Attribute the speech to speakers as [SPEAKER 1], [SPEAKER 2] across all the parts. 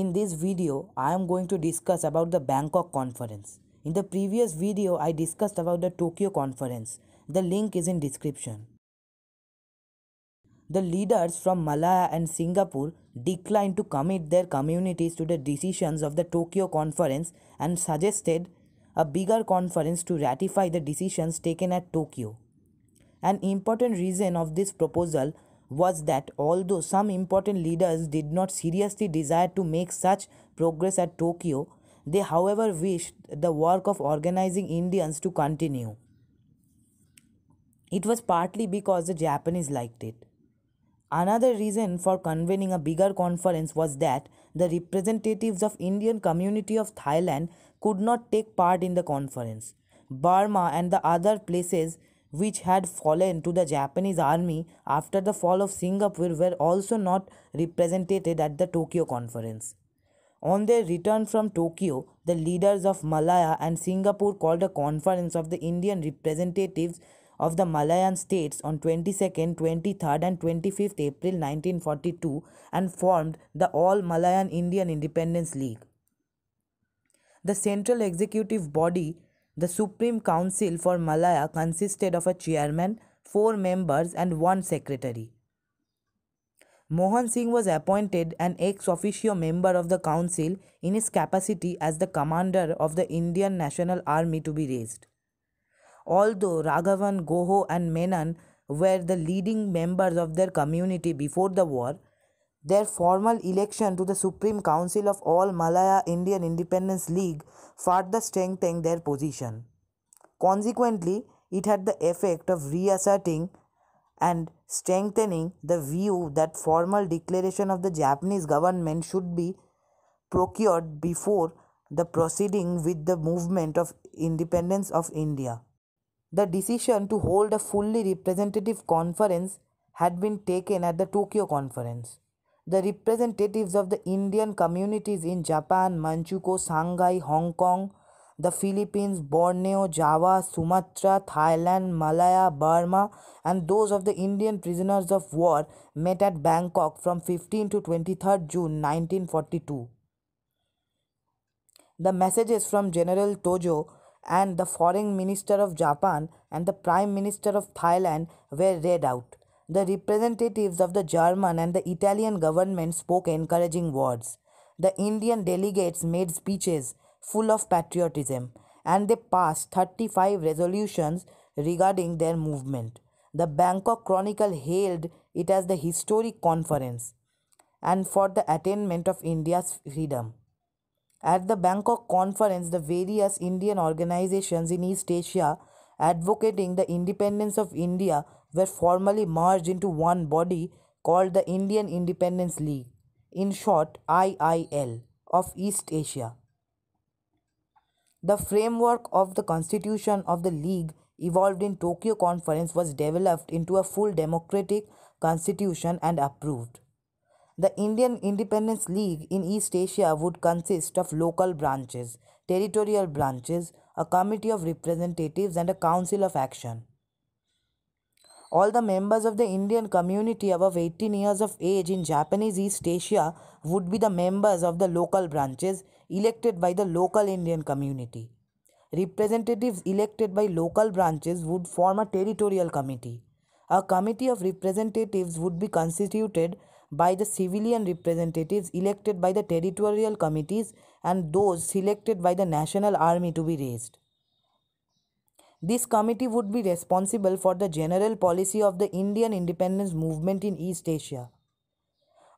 [SPEAKER 1] In this video, I am going to discuss about the Bangkok conference. In the previous video, I discussed about the Tokyo conference. The link is in description. The leaders from Malaya and Singapore declined to commit their communities to the decisions of the Tokyo conference and suggested a bigger conference to ratify the decisions taken at Tokyo. An important reason of this proposal was that although some important leaders did not seriously desire to make such progress at Tokyo, they, however, wished the work of organizing Indians to continue. It was partly because the Japanese liked it. Another reason for convening a bigger conference was that the representatives of Indian community of Thailand could not take part in the conference. Burma and the other places which had fallen to the Japanese army after the fall of Singapore were also not represented at the Tokyo Conference. On their return from Tokyo, the leaders of Malaya and Singapore called a conference of the Indian representatives of the Malayan states on 22nd, 23rd, and 25th April 1942 and formed the All Malayan Indian Independence League. The central executive body the Supreme Council for Malaya consisted of a chairman, four members, and one secretary. Mohan Singh was appointed an ex officio member of the council in his capacity as the commander of the Indian National Army to be raised. Although Raghavan, Goho, and Menon were the leading members of their community before the war, their formal election to the Supreme Council of All Malaya Indian Independence League further strengthened their position. Consequently, it had the effect of reasserting and strengthening the view that formal declaration of the Japanese government should be procured before the proceeding with the movement of independence of India. The decision to hold a fully representative conference had been taken at the Tokyo Conference. The representatives of the Indian communities in Japan, Manchukuo, Shanghai, Hong Kong, the Philippines, Borneo, Java, Sumatra, Thailand, Malaya, Burma, and those of the Indian prisoners of war met at Bangkok from 15 to 23 June 1942. The messages from General Tojo and the Foreign Minister of Japan and the Prime Minister of Thailand were read out. The representatives of the German and the Italian government spoke encouraging words. The Indian delegates made speeches full of patriotism and they passed 35 resolutions regarding their movement. The Bangkok Chronicle hailed it as the historic conference and for the attainment of India's freedom. At the Bangkok conference, the various Indian organizations in East Asia advocating the independence of India were formally merged into one body called the Indian Independence League, in short IIL, of East Asia. The framework of the constitution of the League evolved in Tokyo Conference was developed into a full democratic constitution and approved. The Indian Independence League in East Asia would consist of local branches, territorial branches, a committee of representatives, and a council of action. All the members of the Indian community above 18 years of age in Japanese East Asia would be the members of the local branches elected by the local Indian community. Representatives elected by local branches would form a territorial committee. A committee of representatives would be constituted by the civilian representatives elected by the territorial committees and those selected by the national army to be raised. This committee would be responsible for the general policy of the Indian independence movement in East Asia.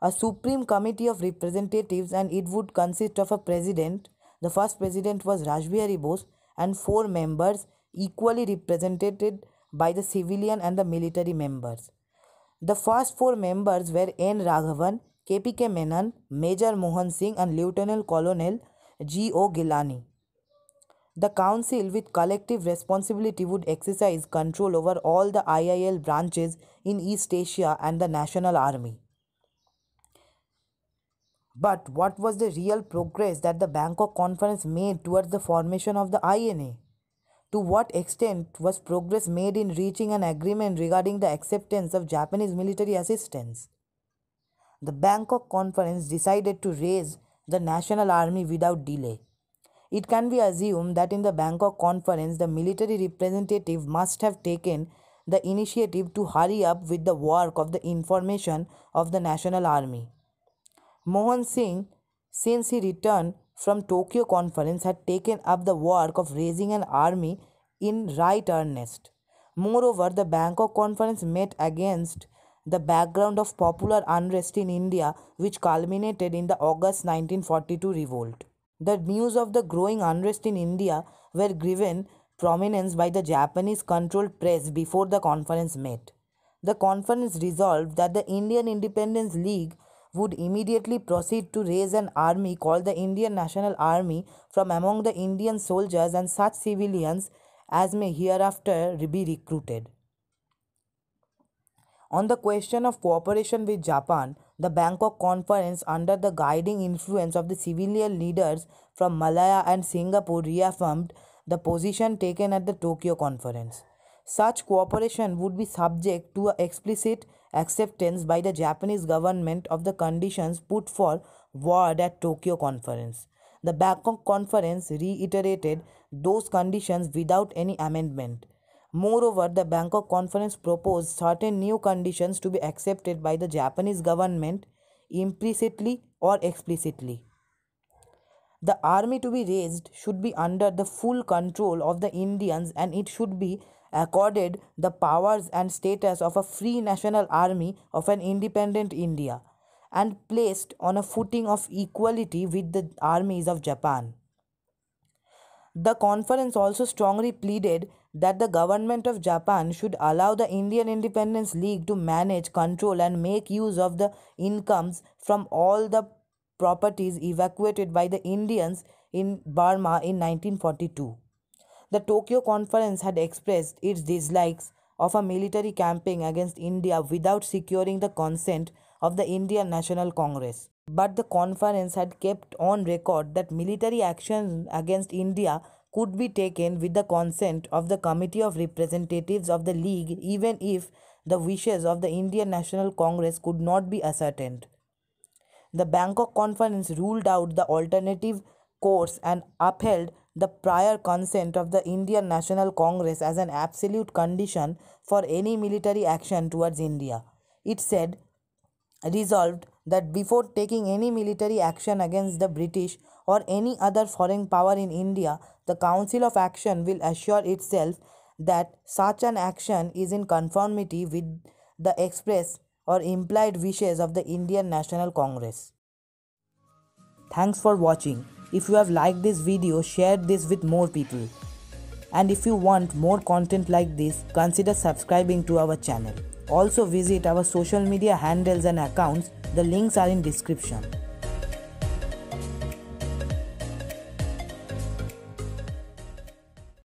[SPEAKER 1] A Supreme Committee of Representatives and it would consist of a president. The first president was Rajbihari Bose and four members equally represented by the civilian and the military members. The first four members were N. Raghavan, KPK Menon, Major Mohan Singh and Lieutenant Colonel G. O. Gilani. The council with collective responsibility would exercise control over all the IIL branches in East Asia and the national army. But what was the real progress that the Bangkok Conference made towards the formation of the INA? To what extent was progress made in reaching an agreement regarding the acceptance of Japanese military assistance? The Bangkok Conference decided to raise the National Army without delay. It can be assumed that in the Bangkok conference, the military representative must have taken the initiative to hurry up with the work of the information of the National Army. Mohan Singh, since he returned from Tokyo conference, had taken up the work of raising an army in right earnest. Moreover, the Bangkok conference met against the background of popular unrest in India, which culminated in the August 1942 revolt. The news of the growing unrest in India were given prominence by the Japanese controlled press before the conference met. The conference resolved that the Indian Independence League would immediately proceed to raise an army called the Indian National Army from among the Indian soldiers and such civilians as may hereafter be recruited. On the question of cooperation with Japan, the Bangkok Conference, under the guiding influence of the civilian leaders from Malaya and Singapore, reaffirmed the position taken at the Tokyo Conference. Such cooperation would be subject to explicit acceptance by the Japanese government of the conditions put forward at Tokyo Conference. The Bangkok Conference reiterated those conditions without any amendment. Moreover, the Bangkok Conference proposed certain new conditions to be accepted by the Japanese government implicitly or explicitly. The army to be raised should be under the full control of the Indians and it should be accorded the powers and status of a free national army of an independent India and placed on a footing of equality with the armies of Japan. The conference also strongly pleaded that the government of Japan should allow the Indian Independence League to manage, control, and make use of the incomes from all the properties evacuated by the Indians in Burma in 1942. The Tokyo Conference had expressed its dislikes of a military campaign against India without securing the consent of the Indian National Congress. But the conference had kept on record that military action against India could be taken with the consent of the Committee of Representatives of the League, even if the wishes of the Indian National Congress could not be ascertained. The Bangkok Conference ruled out the alternative course and upheld the prior consent of the Indian National Congress as an absolute condition for any military action towards India. It said, resolved that before taking any military action against the British or any other foreign power in India, the Council of Action will assure itself that such an action is in conformity with the express or implied wishes of the Indian National Congress. Thanks for watching. If you have liked this video, share this with more people. And if you want more content like this, consider subscribing to our channel. Also visit our social media handles and accounts. The links are in description.